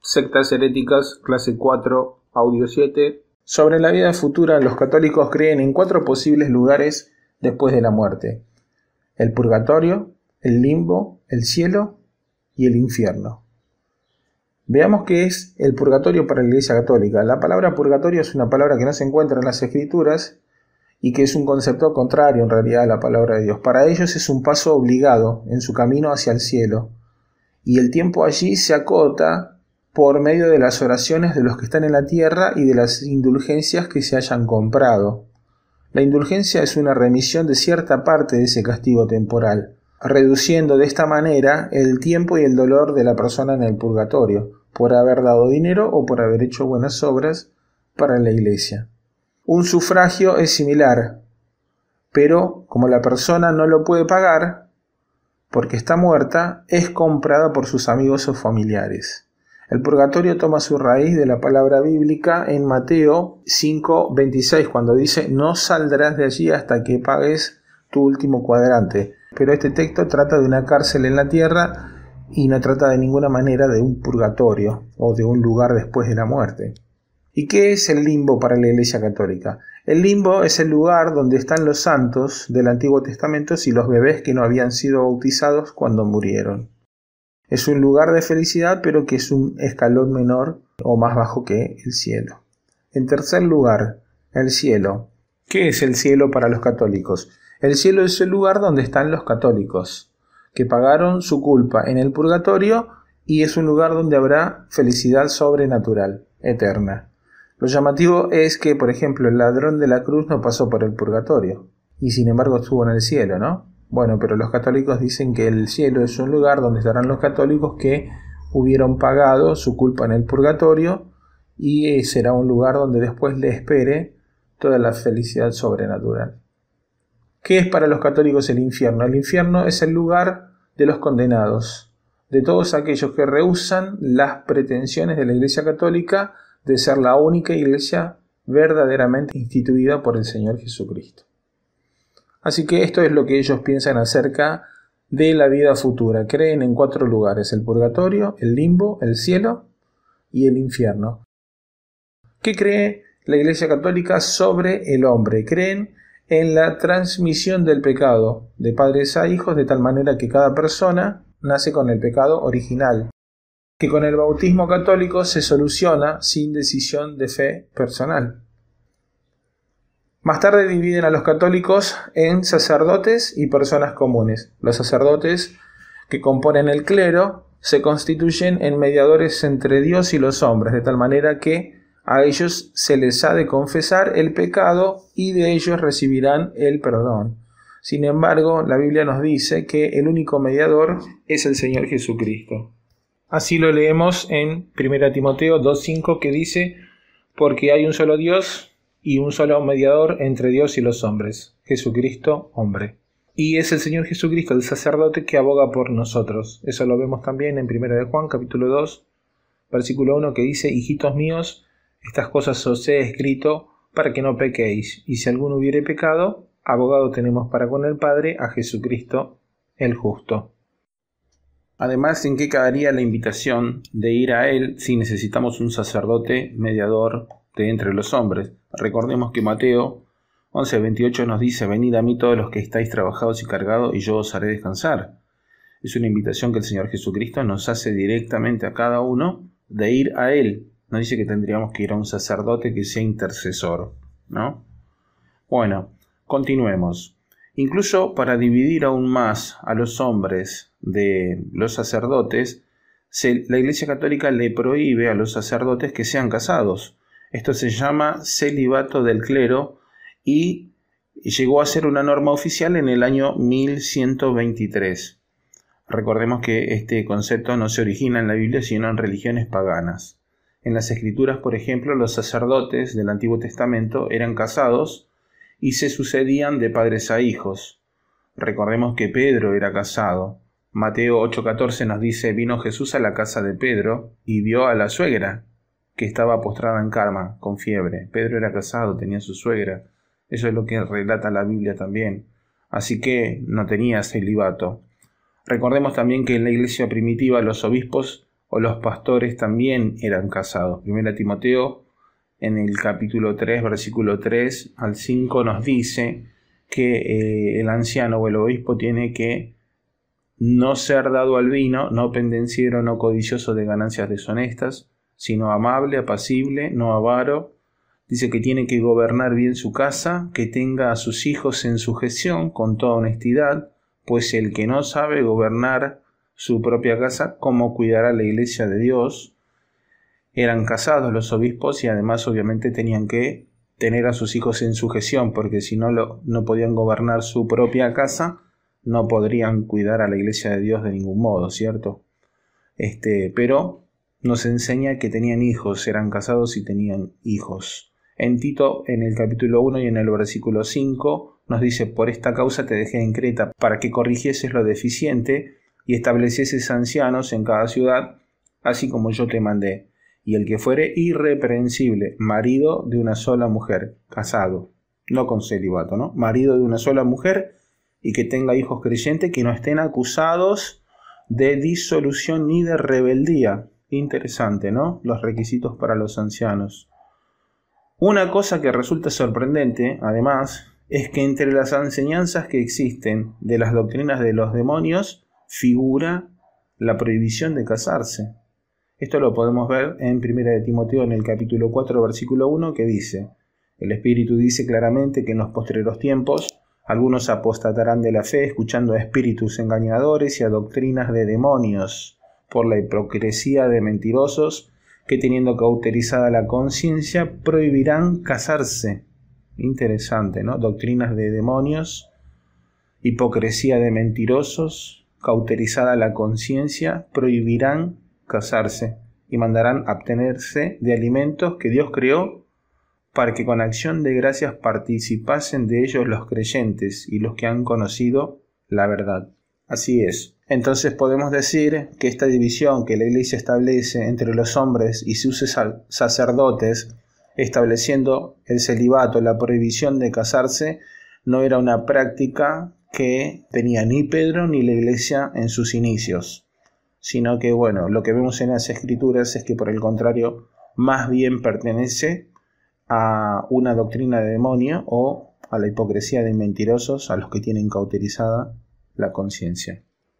Sectas heréticas, clase 4, audio 7. Sobre la vida futura, los católicos creen en cuatro posibles lugares después de la muerte. El purgatorio, el limbo, el cielo y el infierno. Veamos qué es el purgatorio para la Iglesia Católica. La palabra purgatorio es una palabra que no se encuentra en las escrituras y que es un concepto contrario en realidad a la palabra de Dios. Para ellos es un paso obligado en su camino hacia el cielo y el tiempo allí se acota por medio de las oraciones de los que están en la tierra y de las indulgencias que se hayan comprado. La indulgencia es una remisión de cierta parte de ese castigo temporal, reduciendo de esta manera el tiempo y el dolor de la persona en el purgatorio, por haber dado dinero o por haber hecho buenas obras para la iglesia. Un sufragio es similar, pero como la persona no lo puede pagar, porque está muerta, es comprada por sus amigos o familiares. El purgatorio toma su raíz de la palabra bíblica en Mateo 5:26, cuando dice, no saldrás de allí hasta que pagues tu último cuadrante. Pero este texto trata de una cárcel en la tierra y no trata de ninguna manera de un purgatorio o de un lugar después de la muerte. ¿Y qué es el limbo para la Iglesia Católica? El limbo es el lugar donde están los santos del Antiguo Testamento y los bebés que no habían sido bautizados cuando murieron. Es un lugar de felicidad, pero que es un escalón menor o más bajo que el cielo. En tercer lugar, el cielo. ¿Qué es el cielo para los católicos? El cielo es el lugar donde están los católicos, que pagaron su culpa en el purgatorio y es un lugar donde habrá felicidad sobrenatural, eterna. Lo llamativo es que, por ejemplo, el ladrón de la cruz no pasó por el purgatorio y sin embargo estuvo en el cielo, ¿no? Bueno, pero los católicos dicen que el cielo es un lugar donde estarán los católicos que hubieron pagado su culpa en el purgatorio y eh, será un lugar donde después le espere toda la felicidad sobrenatural. ¿Qué es para los católicos el infierno? El infierno es el lugar de los condenados, de todos aquellos que rehusan las pretensiones de la Iglesia Católica de ser la única iglesia verdaderamente instituida por el Señor Jesucristo. Así que esto es lo que ellos piensan acerca de la vida futura. Creen en cuatro lugares, el purgatorio, el limbo, el cielo y el infierno. ¿Qué cree la Iglesia Católica sobre el hombre? Creen en la transmisión del pecado de padres a hijos de tal manera que cada persona nace con el pecado original, que con el bautismo católico se soluciona sin decisión de fe personal. Más tarde dividen a los católicos en sacerdotes y personas comunes. Los sacerdotes que componen el clero se constituyen en mediadores entre Dios y los hombres, de tal manera que a ellos se les ha de confesar el pecado y de ellos recibirán el perdón. Sin embargo, la Biblia nos dice que el único mediador es el Señor Jesucristo. Así lo leemos en 1 Timoteo 2.5 que dice, porque hay un solo Dios, y un solo mediador entre Dios y los hombres, Jesucristo hombre. Y es el Señor Jesucristo, el sacerdote, que aboga por nosotros. Eso lo vemos también en 1 de Juan, capítulo 2, versículo 1, que dice, Hijitos míos, estas cosas os he escrito para que no pequéis, y si alguno hubiere pecado, abogado tenemos para con el Padre a Jesucristo el justo. Además, ¿en qué quedaría la invitación de ir a Él si necesitamos un sacerdote, mediador entre los hombres. Recordemos que Mateo 11:28 nos dice, venid a mí todos los que estáis trabajados y cargados, y yo os haré descansar. Es una invitación que el Señor Jesucristo nos hace directamente a cada uno de ir a Él. no dice que tendríamos que ir a un sacerdote que sea intercesor, ¿no? Bueno, continuemos. Incluso para dividir aún más a los hombres de los sacerdotes, la Iglesia Católica le prohíbe a los sacerdotes que sean casados. Esto se llama celibato del clero y llegó a ser una norma oficial en el año 1123. Recordemos que este concepto no se origina en la Biblia sino en religiones paganas. En las escrituras, por ejemplo, los sacerdotes del Antiguo Testamento eran casados y se sucedían de padres a hijos. Recordemos que Pedro era casado. Mateo 8:14 nos dice, vino Jesús a la casa de Pedro y vio a la suegra, que estaba postrada en karma, con fiebre. Pedro era casado, tenía su suegra. Eso es lo que relata la Biblia también. Así que no tenía celibato. Recordemos también que en la iglesia primitiva los obispos o los pastores también eran casados. Primera Timoteo en el capítulo 3, versículo 3 al 5 nos dice que eh, el anciano o el obispo tiene que no ser dado al vino, no pendenciero, no codicioso de ganancias deshonestas, sino amable, apacible, no avaro. Dice que tiene que gobernar bien su casa, que tenga a sus hijos en sujeción con toda honestidad, pues el que no sabe gobernar su propia casa, ¿cómo cuidará la iglesia de Dios? Eran casados los obispos y además obviamente tenían que tener a sus hijos en sujeción, porque si no, lo, no podían gobernar su propia casa, no podrían cuidar a la iglesia de Dios de ningún modo, ¿cierto? Este, pero nos enseña que tenían hijos, eran casados y tenían hijos. En Tito, en el capítulo 1 y en el versículo 5, nos dice, por esta causa te dejé en Creta, para que corrigieses lo deficiente y establecieses ancianos en cada ciudad, así como yo te mandé, y el que fuere irreprensible, marido de una sola mujer, casado, no con celibato, ¿no? Marido de una sola mujer y que tenga hijos creyentes que no estén acusados de disolución ni de rebeldía, Interesante, ¿no? Los requisitos para los ancianos. Una cosa que resulta sorprendente, además, es que entre las enseñanzas que existen de las doctrinas de los demonios figura la prohibición de casarse. Esto lo podemos ver en 1 de Timoteo en el capítulo 4 versículo 1 que dice, el Espíritu dice claramente que en los postreros tiempos algunos apostatarán de la fe escuchando a espíritus engañadores y a doctrinas de demonios por la hipocresía de mentirosos que teniendo cauterizada la conciencia prohibirán casarse. Interesante, ¿no? Doctrinas de demonios, hipocresía de mentirosos, cauterizada la conciencia, prohibirán casarse y mandarán abstenerse de alimentos que Dios creó para que con acción de gracias participasen de ellos los creyentes y los que han conocido la verdad. Así es, entonces podemos decir que esta división que la Iglesia establece entre los hombres y sus sacerdotes, estableciendo el celibato, la prohibición de casarse, no era una práctica que tenía ni Pedro ni la Iglesia en sus inicios, sino que, bueno, lo que vemos en las escrituras es que por el contrario, más bien pertenece a una doctrina de demonio o a la hipocresía de mentirosos a los que tienen cauterizada la conciencia.